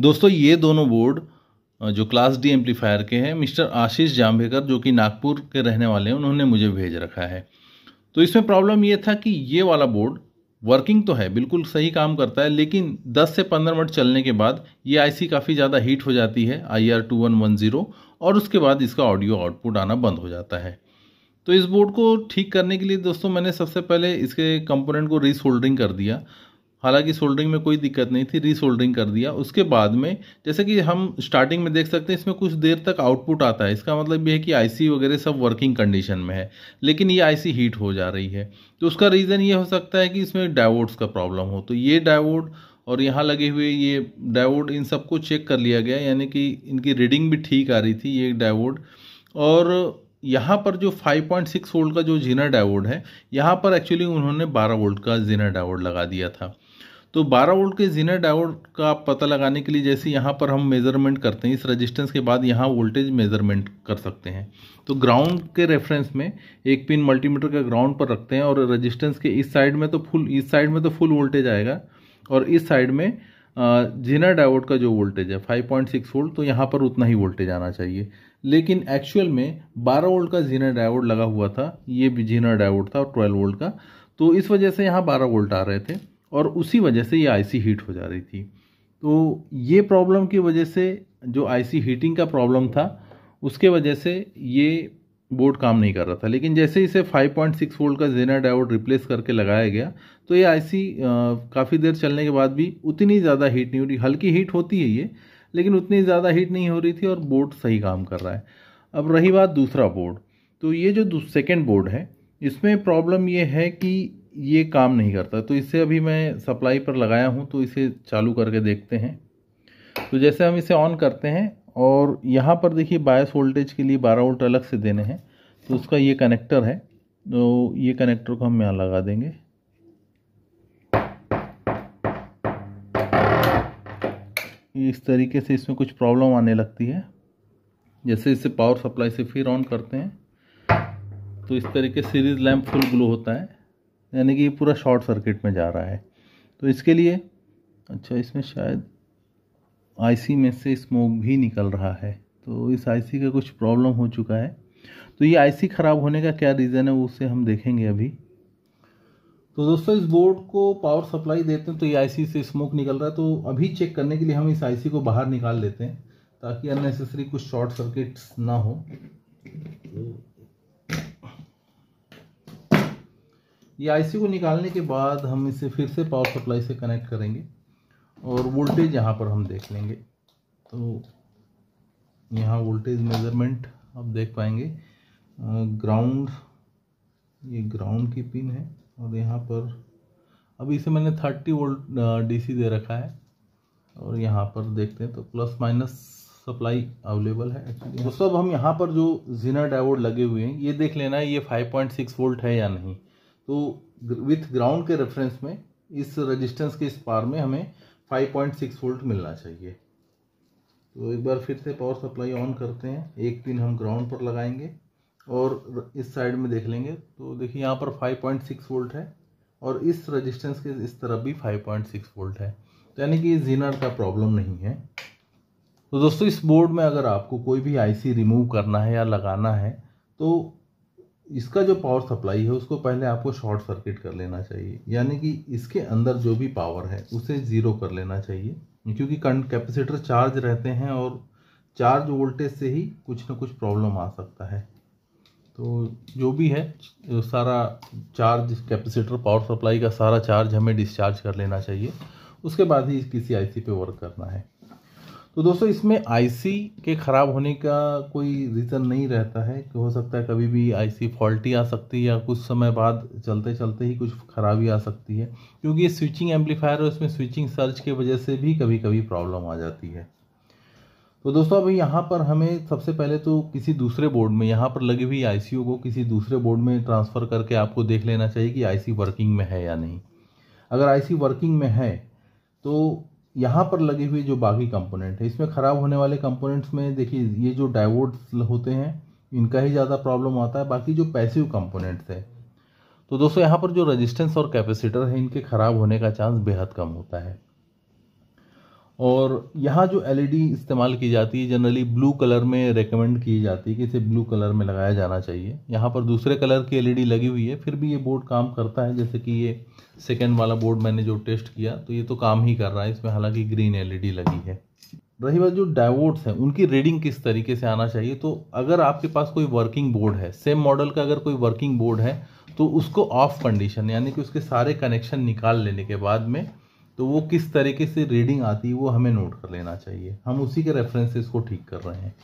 दोस्तों ये दोनों बोर्ड जो क्लास डी एम्पलीफायर के हैं मिस्टर आशीष जाम्भेकर जो कि नागपुर के रहने वाले हैं उन्होंने मुझे भेज रखा है तो इसमें प्रॉब्लम ये था कि ये वाला बोर्ड वर्किंग तो है बिल्कुल सही काम करता है लेकिन 10 से 15 मिनट चलने के बाद ये आईसी काफ़ी ज़्यादा हीट हो जाती है I R two one one zero और उसके बाद इसका ऑडियो आउटपुट आना बंद हो जाता है तो इस बोर्ड को ठीक करने के लिए दोस्तों मैंने सबसे पहले इसके कंपोनेंट को रीसोल्डरिंग कर दिया हालांकि सोल्डरिंग में कोई दिक्कत नहीं थी रीसोल्डरिंग कर दिया उसके बाद में जैसे कि हम स्टार्टिंग में देख सकते हैं इसमें कुछ देर तक आउटपुट आता है इसका मतलब ये है कि आईसी वगैरह सब वर्किंग कंडीशन में है लेकिन ये आईसी हीट हो जा रही है तो उसका रीज़न ये हो सकता है कि इसमें डायोड्स का प्रॉब्लम हो तो ये डायवोर्ड और यहाँ लगे हुए ये डायोड इन सबको चेक कर लिया गया यानी कि इनकी रीडिंग भी ठीक आ रही थी ये डायवोड और यहाँ पर जो 5.6 वोल्ट का जो जीनर डायवोड है यहाँ पर एक्चुअली उन्होंने 12 वोल्ट का जीनर डायवोड लगा दिया था तो 12 वोल्ट के जीनर डायोड का पता लगाने के लिए जैसे यहाँ पर हम मेज़रमेंट करते हैं इस रजिस्टेंस के बाद यहाँ वोल्टेज मेज़रमेंट कर सकते हैं तो ग्राउंड के रेफरेंस में एक पिन मल्टीमीटर का ग्राउंड पर रखते हैं और रजिस्टेंस के इस साइड में तो फुल इस साइड में तो फुल वोल्टेज आएगा और इस साइड में जीनर डायवर्ट का जो वोल्टेज है सिक्स वोल्ट तो यहाँ पर उतना ही वोल्टेज आना चाहिए लेकिन एक्चुअल में बारह वोल्ट का जीनर डायवर्ट लगा हुआ था ये भी जीनर डायवर्ट था और ट्वेल्व वोल्ट का तो इस वजह से यहाँ बारह वोल्ट आ रहे थे और उसी वजह से ये आईसी हीट हो जा रही थी तो ये प्रॉब्लम की वजह से जो आईसी हीटिंग का प्रॉब्लम था उसके वजह से ये बोर्ड काम नहीं कर रहा था लेकिन जैसे इसे 5.6 वोल्ट का जेना डायोड रिप्लेस करके लगाया गया तो ये आईसी काफ़ी देर चलने के बाद भी उतनी ज़्यादा हीट नहीं हो रही हल्की हीट होती है ये लेकिन उतनी ज़्यादा हीट नहीं हो रही थी और बोर्ड सही काम कर रहा है अब रही बात दूसरा बोर्ड तो ये जो सेकेंड बोर्ड है इसमें प्रॉब्लम ये है कि ये काम नहीं करता तो इसे अभी मैं सप्लाई पर लगाया हूँ तो इसे चालू करके देखते हैं तो जैसे हम इसे ऑन करते हैं और यहाँ पर देखिए बायस वोल्टेज के लिए बारह वोल्ट अलग से देने हैं तो उसका ये कनेक्टर है तो ये कनेक्टर को हम यहाँ लगा देंगे इस तरीके से इसमें कुछ प्रॉब्लम आने लगती है जैसे इसे पावर सप्लाई से फिर ऑन करते हैं तो इस तरीके सीरीज लैम्प फुल ग्लो होता है यानी कि पूरा शॉर्ट सर्किट में जा रहा है तो इसके लिए अच्छा इसमें शायद आईसी में से स्मोक भी निकल रहा है तो इस आईसी का कुछ प्रॉब्लम हो चुका है तो ये आईसी ख़राब होने का क्या रीज़न है उसे हम देखेंगे अभी तो दोस्तों इस बोर्ड को पावर सप्लाई देते हैं तो ये आईसी से स्मोक निकल रहा है तो अभी चेक करने के लिए हम इस आईसी को बाहर निकाल लेते हैं ताकि अननेसेसरी कुछ शॉर्ट सर्किट्स ना हो तो ये आईसी को निकालने के बाद हम इसे फिर से पावर सप्लाई से कनेक्ट करेंगे और वोल्टेज यहाँ पर हम देख लेंगे तो यहाँ वोल्टेज मेज़रमेंट आप देख पाएंगे ग्राउंड ये ग्राउंड की पिन है और यहाँ पर अभी इसे मैंने थर्टी वोल्ट डीसी दे रखा है और यहाँ पर देखते हैं तो प्लस माइनस सप्लाई अवेलेबल है एक्चुअली तो सब हम यहाँ पर जो जीना डायोड लगे हुए हैं ये देख लेना है ये 5.6 वोल्ट है या नहीं तो विथ ग्राउंड के रेफरेंस में इस रेजिस्टेंस के इस पार में हमें 5.6 वोल्ट मिलना चाहिए तो एक बार फिर से पावर सप्लाई ऑन करते हैं एक पिन हम ग्राउंड पर लगाएंगे और इस साइड में देख लेंगे तो देखिए यहाँ पर 5.6 वोल्ट है और इस रेजिस्टेंस के इस तरफ भी 5.6 वोल्ट है तो यानी कि जीनर का प्रॉब्लम नहीं है तो दोस्तों इस बोर्ड में अगर आपको कोई भी आईसी रिमूव करना है या लगाना है तो इसका जो पावर सप्लाई है उसको पहले आपको शॉर्ट सर्किट कर लेना चाहिए यानी कि इसके अंदर जो भी पावर है उसे ज़ीरो कर लेना चाहिए क्योंकि कैपेसिटर चार्ज रहते हैं और चार्ज वोल्टेज से ही कुछ ना कुछ प्रॉब्लम आ सकता है तो जो भी है सारा चार्ज कैपेसिटर पावर सप्लाई का सारा चार्ज हमें डिस्चार्ज कर लेना चाहिए उसके बाद ही किसी आईसी पे वर्क करना है तो दोस्तों इसमें आईसी के ख़राब होने का कोई रीज़न नहीं रहता है कि हो सकता है कभी भी आईसी फॉल्टी आ सकती है या कुछ समय बाद चलते चलते ही कुछ खराबी आ सकती है क्योंकि ये स्विचिंग एम्पलीफायर है इसमें स्विचिंग सर्च की वजह से भी कभी कभी प्रॉब्लम आ जाती है तो दोस्तों अभी यहाँ पर हमें सबसे पहले तो किसी दूसरे बोर्ड में यहाँ पर लगी हुई आई को किसी दूसरे बोर्ड में ट्रांसफ़र करके आपको देख लेना चाहिए कि आई वर्किंग में है या नहीं अगर आई वर्किंग में है तो यहाँ पर लगे हुए जो बाकी कंपोनेंट है इसमें ख़राब होने वाले कंपोनेंट्स में देखिए ये जो डायोड्स होते हैं इनका ही ज़्यादा प्रॉब्लम आता है बाकी जो पैसिव कंपोनेंट्स है तो दोस्तों यहाँ पर जो रेजिस्टेंस और कैपेसिटर है इनके ख़राब होने का चांस बेहद कम होता है और यहाँ जो एलईडी e इस्तेमाल की जाती है जनरली ब्लू कलर में रेकमेंड की जाती है कि इसे ब्लू कलर में लगाया जाना चाहिए यहाँ पर दूसरे कलर की एलईडी e लगी हुई है फिर भी ये बोर्ड काम करता है जैसे कि ये सेकेंड वाला बोर्ड मैंने जो टेस्ट किया तो ये तो काम ही कर रहा है इसमें हालांकि ग्रीन एल e लगी है रही बात जो डाइवोर्ट्स हैं उनकी रीडिंग किस तरीके से आना चाहिए तो अगर आपके पास कोई वर्किंग बोर्ड है सेम मॉडल का अगर कोई वर्किंग बोर्ड है तो उसको ऑफ कंडीशन यानी कि उसके सारे कनेक्शन निकाल लेने के बाद में तो वो किस तरीके से रीडिंग आती है वो हमें नोट कर लेना चाहिए हम उसी के रेफरेंस से इसको ठीक कर रहे हैं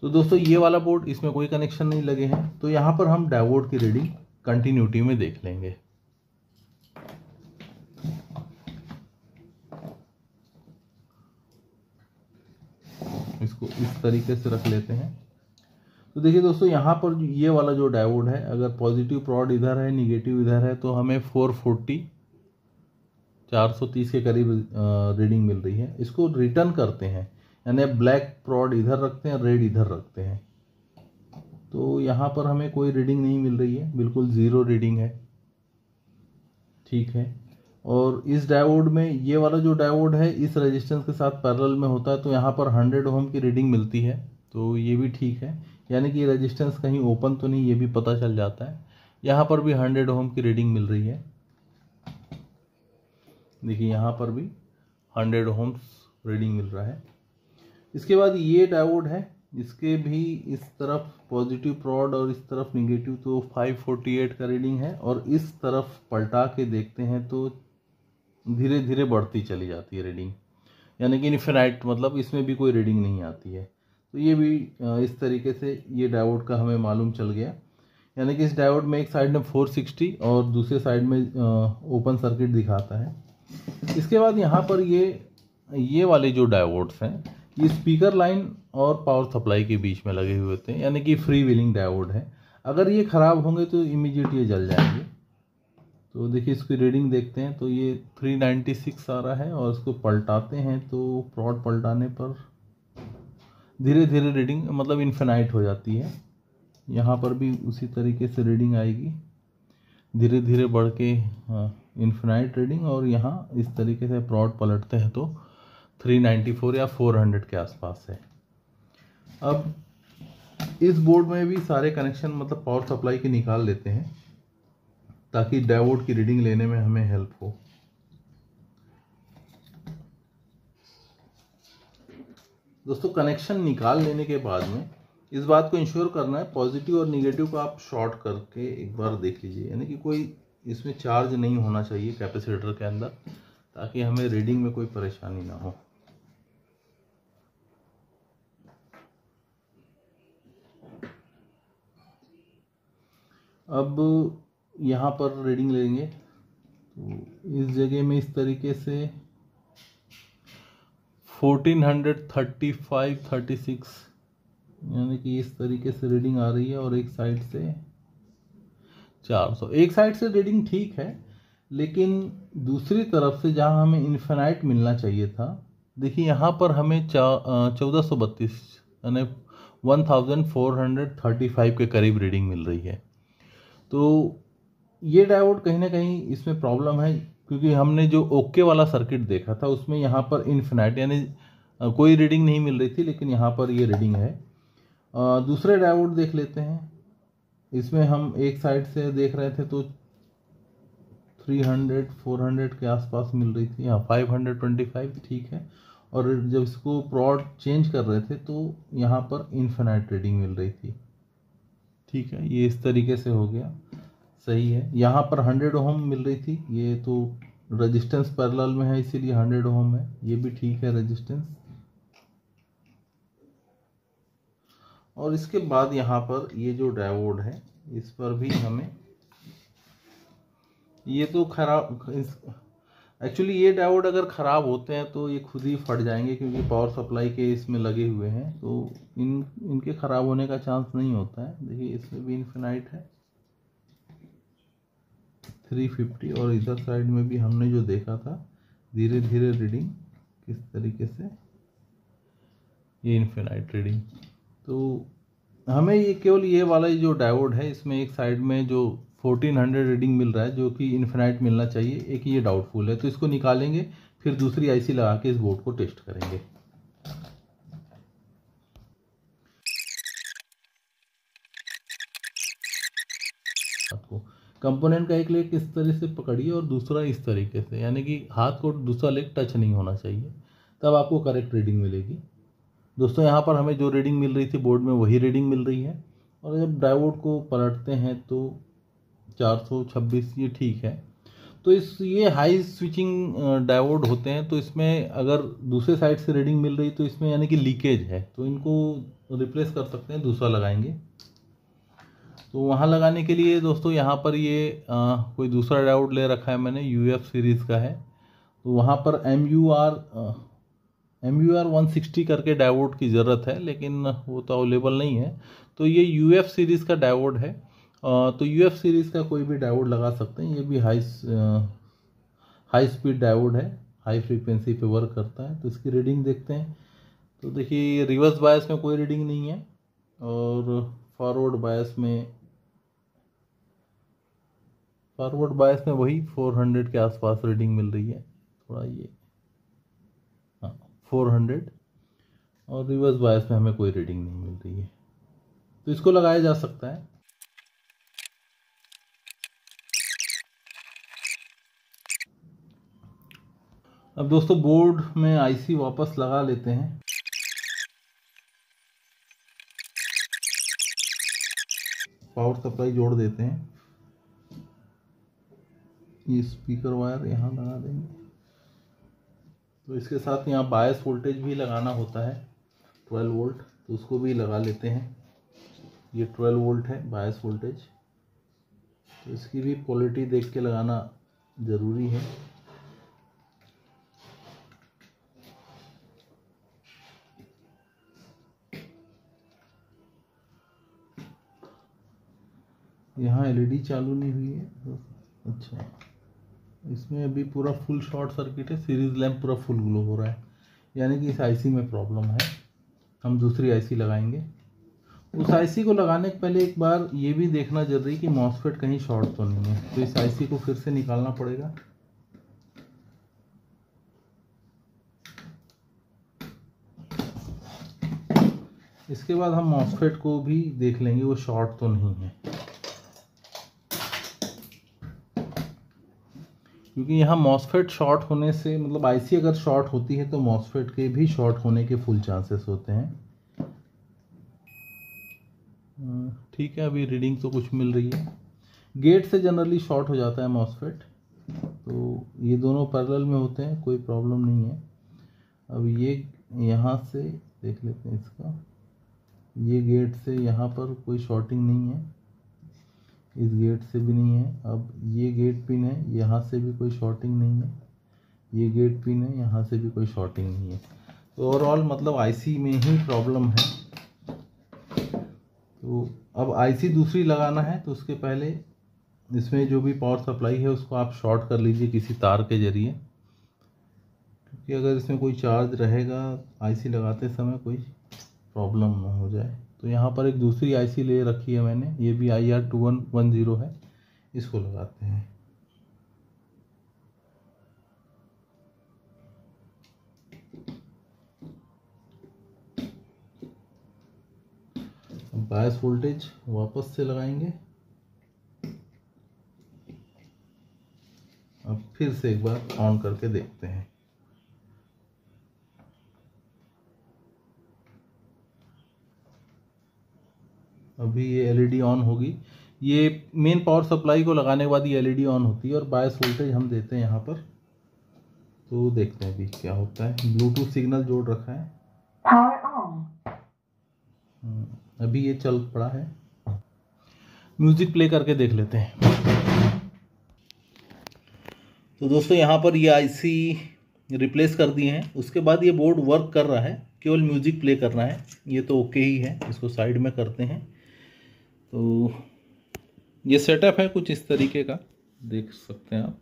तो दोस्तों ये वाला बोर्ड इसमें कोई कनेक्शन नहीं लगे हैं तो यहाँ पर हम डायवोर्ड की रीडिंग कंटिन्यूटी में देख लेंगे इसको इस तरीके से रख लेते हैं तो देखिए दोस्तों यहाँ पर ये वाला जो डायवोड है अगर पॉजिटिव प्रॉड इधर है निगेटिव इधर है तो हमें 440 430 के करीब रीडिंग मिल रही है इसको रिटर्न करते हैं यानी ब्लैक प्रॉड इधर रखते हैं रेड इधर रखते हैं तो यहाँ पर हमें कोई रीडिंग नहीं मिल रही है बिल्कुल ज़ीरो रीडिंग है ठीक है और इस डायोड में ये वाला जो डायोड है इस रेजिस्टेंस के साथ पैरेलल में होता है तो यहाँ पर 100 ओम की रीडिंग मिलती है तो ये भी ठीक है यानी कि रेजिस्टेंस कहीं ओपन तो नहीं ये भी पता चल जाता है यहाँ पर भी 100 ओम की रीडिंग मिल रही है देखिए यहाँ पर भी हंड्रेड होम्स रीडिंग मिल रहा है इसके बाद ये डायोड है इसके भी इस तरफ पॉजिटिव प्रॉड और इस तरफ निगेटिव तो 548 का रीडिंग है और इस तरफ पलटा के देखते हैं तो धीरे धीरे बढ़ती चली जाती है रीडिंग यानी कि इन्फेनाइट मतलब इसमें भी कोई रीडिंग नहीं आती है तो ये भी इस तरीके से ये डायोड का हमें मालूम चल गया यानी कि इस डायोड में एक साइड में 460 और दूसरे साइड में ओपन सर्किट दिखाता है इसके बाद यहाँ पर ये ये वाले जो डायोड्स हैं ये स्पीकर लाइन और पावर सप्लाई के बीच में लगे हुए होते हैं यानी कि फ्री व्हीलिंग डायवोड है अगर ये ख़राब होंगे तो इमीजिएट ये जल जाएंगे तो देखिए इसकी रीडिंग देखते हैं तो ये 396 आ रहा है और इसको पलटाते हैं तो प्रॉड पलटाने पर धीरे धीरे रीडिंग मतलब इन्फेनाइट हो जाती है यहाँ पर भी उसी तरीके से रीडिंग आएगी धीरे धीरे बढ़ के हाँ इन्फिनाइट ट्रेडिंग और यहाँ इस तरीके से प्रॉड पलटते हैं तो 394 या 400 के आसपास है अब इस बोर्ड में भी सारे कनेक्शन मतलब पावर सप्लाई के निकाल लेते हैं ताकि डायोड की रीडिंग लेने में हमें हेल्प हो दोस्तों कनेक्शन निकाल लेने के बाद में इस बात को इंश्योर करना है पॉजिटिव और निगेटिव को आप शॉर्ट करके एक बार देख लीजिए यानी कि कोई इसमें चार्ज नहीं होना चाहिए कैपेसिटर के अंदर ताकि हमें रीडिंग में कोई परेशानी ना हो अब यहाँ पर रीडिंग लेंगे तो इस जगह में इस तरीके से 1435 36 यानी कि इस तरीके से रीडिंग आ रही है और एक साइड से चार सौ एक साइड से रीडिंग ठीक है लेकिन दूसरी तरफ से जहाँ हमें इन्फेनाइट मिलना चाहिए था देखिए यहाँ पर हमें चा चौदह सौ बत्तीस यानी one thousand four hundred thirty five के करीब रीडिंग मिल रही है तो ये डायोड कहीं ना कहीं इसमें प्रॉब्लम है क्योंकि हमने जो ओके वाला सर्किट देखा था उसमें यहाँ पर इन्फेनाइट यानी कोई रीडिंग नहीं मिल रही थी लेकिन यहाँ पर ये रीडिंग है दूसरे डायोड देख लेते हैं इसमें हम एक साइड से देख रहे थे तो 300 400 के आसपास मिल रही थी यहाँ 525 ठीक है और जब इसको प्रॉड चेंज कर रहे थे तो यहाँ पर इन्फेनाइट ट्रेडिंग मिल रही थी ठीक है ये इस तरीके से हो गया सही है यहाँ पर 100 ओम मिल रही थी ये तो रेजिस्टेंस पैरेलल में है इसीलिए 100 ओम है ये भी ठीक है रेजिस्टेंस और इसके बाद यहाँ पर ये जो डायोड है इस पर भी हमें ये तो खराब एक्चुअली ये डायोड अगर ख़राब होते हैं तो ये खुद ही फट जाएंगे क्योंकि पावर सप्लाई के इसमें लगे हुए हैं तो इन इनके ख़राब होने का चांस नहीं होता है देखिए इसमें भी इन्फिनाइट है 350 और इधर साइड में भी हमने जो देखा था धीरे धीरे रीडिंग किस तरीके से ये इन्फिनाइट रीडिंग तो हमें ये केवल ये वाला जो डायोड है इसमें एक साइड में जो 1400 रीडिंग मिल रहा है जो कि इन्फिनाइट मिलना चाहिए एक ये डाउटफुल है तो इसको निकालेंगे फिर दूसरी आईसी लगा के इस बोर्ड को टेस्ट करेंगे आपको कंपोनेंट का एक लेग इस तरह से पकड़िए और दूसरा इस तरीके से यानी कि हाथ को दूसरा लेग टच नहीं होना चाहिए तब आपको करेक्ट रीडिंग मिलेगी दोस्तों यहाँ पर हमें जो रीडिंग मिल रही थी बोर्ड में वही रीडिंग मिल रही है और जब डायोड को पलटते हैं तो 426 ये ठीक है तो इस ये हाई स्विचिंग डायोड होते हैं तो इसमें अगर दूसरे साइड से रीडिंग मिल रही तो इसमें यानी कि लीकेज है तो इनको रिप्लेस कर सकते हैं दूसरा लगाएंगे तो वहाँ लगाने के लिए दोस्तों यहाँ पर ये आ, कोई दूसरा डायोड ले रखा है मैंने यू एफ सीरीज़ का है तो वहाँ पर M U R M U R one sixty करके डायवोड की ज़रूरत है लेकिन वो तो अवेलेबल नहीं है तो ये यू एफ सीरीज़ का डायवोड है तो यू एफ सीरीज़ का कोई भी डायवोड लगा सकते हैं ये भी हाई हाई स्पीड डायवोड है हाई फ्रीक्वेंसी पे वर्क करता है तो इसकी रीडिंग देखते हैं तो देखिए रिवर्स बायस में कोई रीडिंग नहीं है और फॉरवर्ड बायस में फॉरवर्ड बायस में वही 400 के आसपास रीडिंग मिल रही है थोड़ा ये फोर हंड्रेड और रिवर्स बायस में हमें कोई रीडिंग नहीं मिल रही है तो इसको लगाया जा सकता है अब दोस्तों बोर्ड में आईसी वापस लगा लेते हैं पावर सप्लाई जोड़ देते हैं ये स्पीकर वायर यहाँ लगा देंगे तो इसके साथ यहाँ बायस वोल्टेज भी लगाना होता है ट्वेल्व वोल्ट तो उसको भी लगा लेते हैं ये ट्वेल्व वोल्ट है बायस वोल्टेज तो इसकी भी क्वालिटी देख के लगाना ज़रूरी है यहाँ एलईडी e चालू नहीं हुई है अच्छा इसमें अभी पूरा फुल शॉर्ट सर्किट है सीरीज लैम्प पूरा फुल ग्लो हो रहा है यानी कि इस आईसी में प्रॉब्लम है हम दूसरी आईसी लगाएंगे उस आईसी को लगाने के पहले एक बार ये भी देखना जरूरी कि मॉसफेट कहीं शॉर्ट तो नहीं है तो इस आईसी को फिर से निकालना पड़ेगा इसके बाद हम मॉसफेट को भी देख लेंगे वो शॉर्ट तो नहीं है क्योंकि यहाँ मॉसफेट शॉर्ट होने से मतलब आईसी अगर शॉर्ट होती है तो मॉसफेट के भी शॉर्ट होने के फुल चांसेस होते हैं हम्म, ठीक है अभी रीडिंग तो कुछ मिल रही है गेट से जनरली शॉर्ट हो जाता है मॉसफेट तो ये दोनों पैरेलल में होते हैं कोई प्रॉब्लम नहीं है अब ये यहाँ से देख लेते हैं इसका ये गेट से यहाँ पर कोई शॉर्टिंग नहीं है इस गेट से भी नहीं है अब ये गेट पिन है यहाँ से भी कोई शॉर्टिंग नहीं है ये गेट पिन है यहाँ से भी कोई शॉर्टिंग नहीं है तो ओवरऑल मतलब आईसी में ही प्रॉब्लम है तो अब आईसी दूसरी लगाना है तो उसके पहले इसमें जो भी पावर सप्लाई है उसको आप शॉर्ट कर लीजिए किसी तार के ज़रिए क्योंकि अगर इसमें कोई चार्ज रहेगा आईसी लगाते समय कोई प्रॉब्लम ना हो जाए तो यहाँ पर एक दूसरी आईसी ले रखी है मैंने ये भी I R two one one zero है इसको लगाते हैं बायस वोल्टेज वापस से लगाएंगे अब फिर से एक बार ऑन करके देखते हैं अभी ये एलईडी ऑन e होगी ये मेन पावर सप्लाई को लगाने के बाद ये एलईडी ऑन e होती है और बायस वोल्टेज हम देते हैं यहाँ पर तो देखते हैं अभी क्या होता है ब्लूटूथ सिग्नल जोड़ रखा है हम्म, अभी ये चल पड़ा है म्यूज़िक प्ले करके देख लेते हैं तो दोस्तों यहाँ पर ये आईसी रिप्लेस कर दिए हैं उसके बाद ये बोर्ड वर्क कर रहा है केवल म्यूज़िक प्ले करना है ये तो ओके ही है इसको साइड में करते हैं तो ये सेटअप है कुछ इस तरीके का देख सकते हैं आप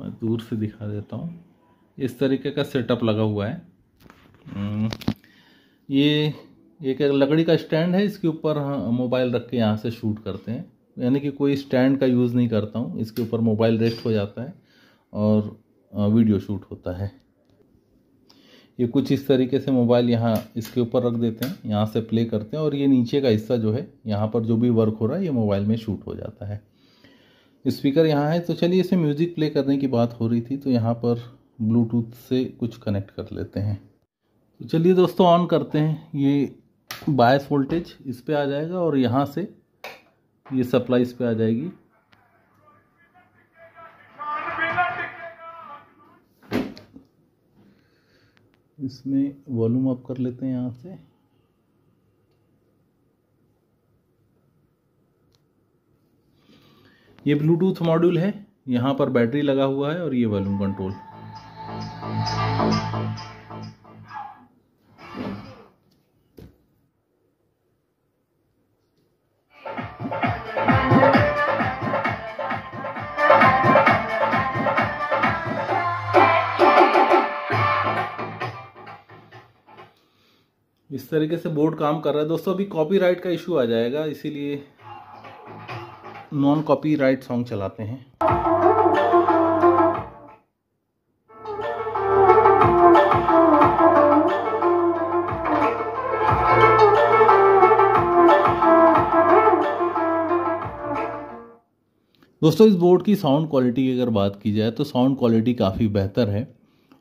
मैं दूर से दिखा देता हूँ इस तरीके का सेटअप लगा हुआ है हम्म, ये एक लकड़ी का स्टैंड है इसके ऊपर मोबाइल रख के यहाँ से शूट करते हैं यानी कि कोई स्टैंड का यूज़ नहीं करता हूँ इसके ऊपर मोबाइल रेस्ट हो जाता है और वीडियो शूट होता है ये कुछ इस तरीके से मोबाइल यहाँ इसके ऊपर रख देते हैं यहाँ से प्ले करते हैं और ये नीचे का हिस्सा जो है यहाँ पर जो भी वर्क हो रहा है ये मोबाइल में शूट हो जाता है स्पीकर यहाँ है तो चलिए इसमें म्यूज़िक प्ले करने की बात हो रही थी तो यहाँ पर ब्लूटूथ से कुछ कनेक्ट कर लेते हैं तो चलिए दोस्तों ऑन करते हैं ये बायस वोल्टेज इस पर आ जाएगा और यहाँ से ये सप्लाई इस पर आ जाएगी इसमें वॉल्यूम अप कर लेते हैं यहाँ से ये ब्लूटूथ मॉड्यूल है यहाँ पर बैटरी लगा हुआ है और ये वॉल्यूम कंट्रोल इस तरीके से बोर्ड काम कर रहा है दोस्तों अभी कॉपीराइट का इशू आ जाएगा इसीलिए नॉन कॉपीराइट सॉन्ग चलाते हैं दोस्तों इस बोर्ड की साउंड क्वालिटी की अगर बात की जाए तो साउंड क्वालिटी काफ़ी बेहतर है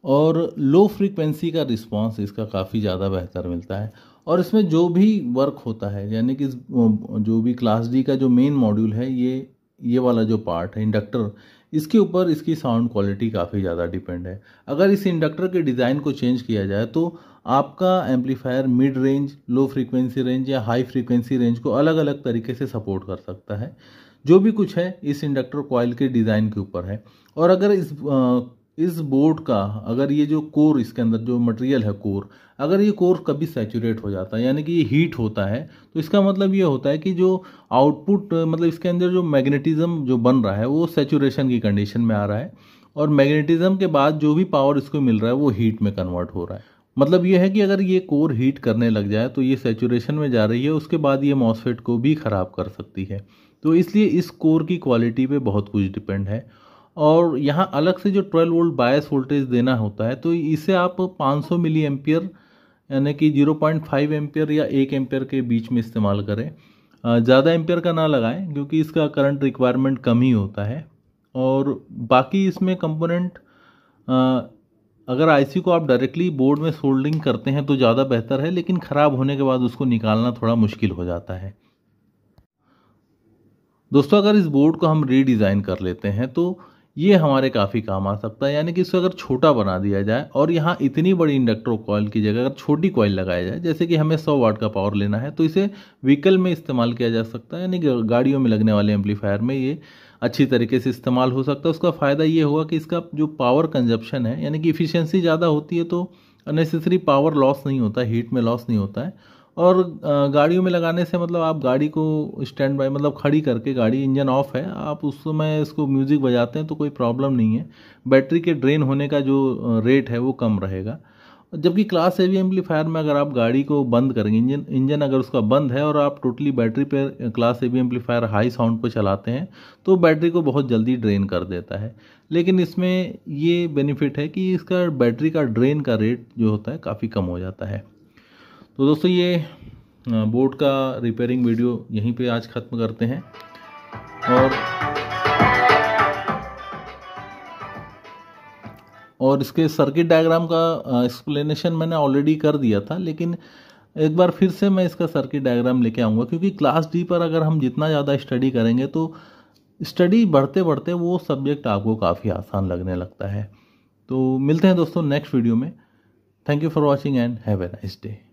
और लो फ्रीक्वेंसी का रिस्पांस इसका काफ़ी ज़्यादा बेहतर मिलता है और इसमें जो भी वर्क होता है यानी कि जो भी क्लास डी का जो मेन मॉड्यूल है ये ये वाला जो पार्ट है इंडक्टर इसके ऊपर इसकी साउंड क्वालिटी काफ़ी ज़्यादा डिपेंड है अगर इस इंडक्टर के डिज़ाइन को चेंज किया जाए तो आपका amplifier mid range low frequency range या हाई फ्रीक्वेंसी रेंज को अलग अलग तरीके से सपोर्ट कर सकता है जो भी कुछ है इस इंडक्टर कॉयल के डिज़ाइन के ऊपर है और अगर इस आ, इस बोर्ड का अगर ये जो कोर इसके अंदर जो मटेरियल है कोर अगर ये कोर कभी सेचूरेट हो जाता है यानी कि ये हीट होता है तो इसका मतलब ये होता है कि जो आउटपुट मतलब इसके अंदर जो मैग्नेटिज्म जो बन रहा है वो सेचूरेशन की कंडीशन में आ रहा है और मैग्नेटिज्म के बाद जो भी पावर इसको मिल रहा है वो हीट में कन्वर्ट हो रहा है मतलब ये है कि अगर ये कोर हीट करने लग जाए तो ये सेचुरेशन में जा रही है उसके बाद ये मॉसफेट को भी ख़राब कर सकती है तो इसलिए इस कोर की क्वालिटी पर बहुत कुछ डिपेंड है और यहाँ अलग से जो 12 वोल्ट बायस वोल्टेज देना होता है तो इसे आप 500 मिली एम्पियर यानी कि 0.5 एम्पियर या 1 एम्पियर के बीच में इस्तेमाल करें ज़्यादा एम्पियर का ना लगाएं क्योंकि इसका करंट रिक्वायरमेंट कम ही होता है और बाकी इसमें कंपोनेंट अगर आईसी को आप डायरेक्टली बोर्ड में सोल्डिंग करते हैं तो ज़्यादा बेहतर है लेकिन ख़राब होने के बाद उसको निकालना थोड़ा मुश्किल हो जाता है दोस्तों अगर इस बोर्ड को हम रीडिज़ाइन कर लेते हैं तो ये हमारे काफ़ी काम आ सकता है यानी कि इसको अगर छोटा बना दिया जाए और यहाँ इतनी बड़ी इंडक्टर कॉयल की जगह अगर छोटी कॉइल लगाया जाए जैसे कि हमें 100 वाट का पावर लेना है तो इसे व्हीकल में इस्तेमाल किया जा सकता है यानी कि गाड़ियों में लगने वाले एम्पलीफायर में ये अच्छी तरीके से इस्तेमाल हो सकता है उसका फ़ायदा ये होगा कि इसका जो पावर कंजप्शन है यानी कि इफ़िशेंसी ज़्यादा होती है तो अननेसेसरी पावर लॉस नहीं होता हीट में लॉस नहीं होता है और गाड़ियों में लगाने से मतलब आप गाड़ी को स्टैंड बाय मतलब खड़ी करके गाड़ी इंजन ऑफ है आप उस समय इसको म्यूज़िक बजाते हैं तो कोई प्रॉब्लम नहीं है बैटरी के ड्रेन होने का जो रेट है वो कम रहेगा जबकि क्लास ए एम्पलीफायर में अगर आप गाड़ी को बंद करेंगे इंजन इंजन अगर उसका बंद है और आप टोटली बैटरी पर class A amplifier high sound पर चलाते हैं तो बैटरी को बहुत जल्दी ड्रेन कर देता है लेकिन इसमें ये बेनिफिट है कि इसका बैटरी का ड्रेन का रेट जो होता है काफ़ी कम हो जाता है तो दोस्तों ये बोट का रिपेयरिंग वीडियो यहीं पे आज ख़त्म करते हैं और और इसके सर्किट डायग्राम का एक्सप्लेनेशन मैंने ऑलरेडी कर दिया था लेकिन एक बार फिर से मैं इसका सर्किट डायग्राम लेके आऊँगा क्योंकि क्लास डी पर अगर हम जितना ज़्यादा स्टडी करेंगे तो स्टडी बढ़ते बढ़ते वो सब्जेक्ट आपको काफ़ी आसान लगने लगता है तो मिलते हैं दोस्तों नेक्स्ट वीडियो में thank you for watching and have a nice day